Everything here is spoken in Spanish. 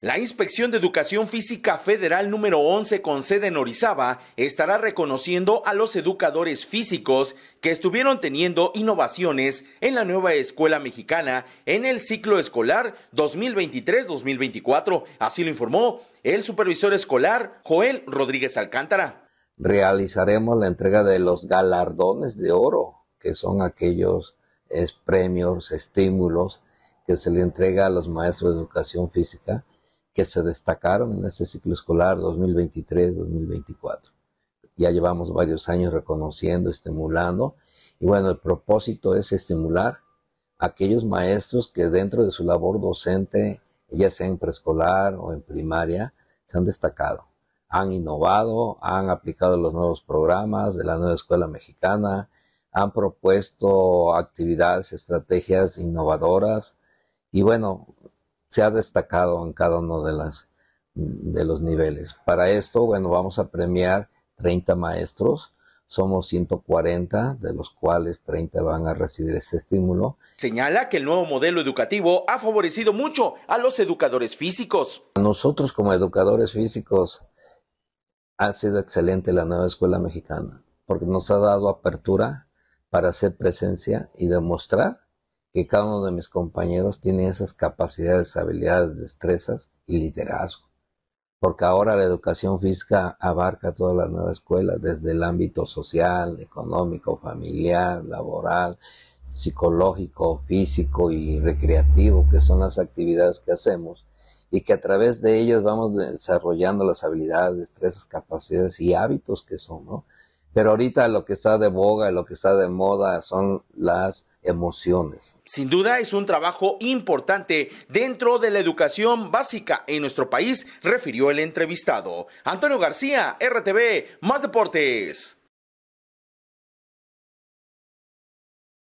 La Inspección de Educación Física Federal número 11 con sede en Orizaba estará reconociendo a los educadores físicos que estuvieron teniendo innovaciones en la nueva escuela mexicana en el ciclo escolar 2023-2024. Así lo informó el supervisor escolar Joel Rodríguez Alcántara. Realizaremos la entrega de los galardones de oro, que son aquellos premios, estímulos que se le entrega a los maestros de educación física que se destacaron en ese ciclo escolar 2023-2024. Ya llevamos varios años reconociendo, estimulando, y bueno, el propósito es estimular a aquellos maestros que dentro de su labor docente, ya sea en preescolar o en primaria, se han destacado, han innovado, han aplicado los nuevos programas de la nueva escuela mexicana, han propuesto actividades, estrategias innovadoras y bueno, se ha destacado en cada uno de, las, de los niveles. Para esto, bueno, vamos a premiar 30 maestros. Somos 140, de los cuales 30 van a recibir ese estímulo. Señala que el nuevo modelo educativo ha favorecido mucho a los educadores físicos. A Nosotros como educadores físicos ha sido excelente la nueva escuela mexicana, porque nos ha dado apertura para hacer presencia y demostrar que cada uno de mis compañeros tiene esas capacidades, habilidades, destrezas y liderazgo. Porque ahora la educación física abarca todas las nuevas escuelas, desde el ámbito social, económico, familiar, laboral, psicológico, físico y recreativo, que son las actividades que hacemos, y que a través de ellas vamos desarrollando las habilidades, destrezas, capacidades y hábitos que son, ¿no? Pero ahorita lo que está de boga, lo que está de moda son las emociones. Sin duda es un trabajo importante dentro de la educación básica en nuestro país, refirió el entrevistado. Antonio García, RTV, Más Deportes.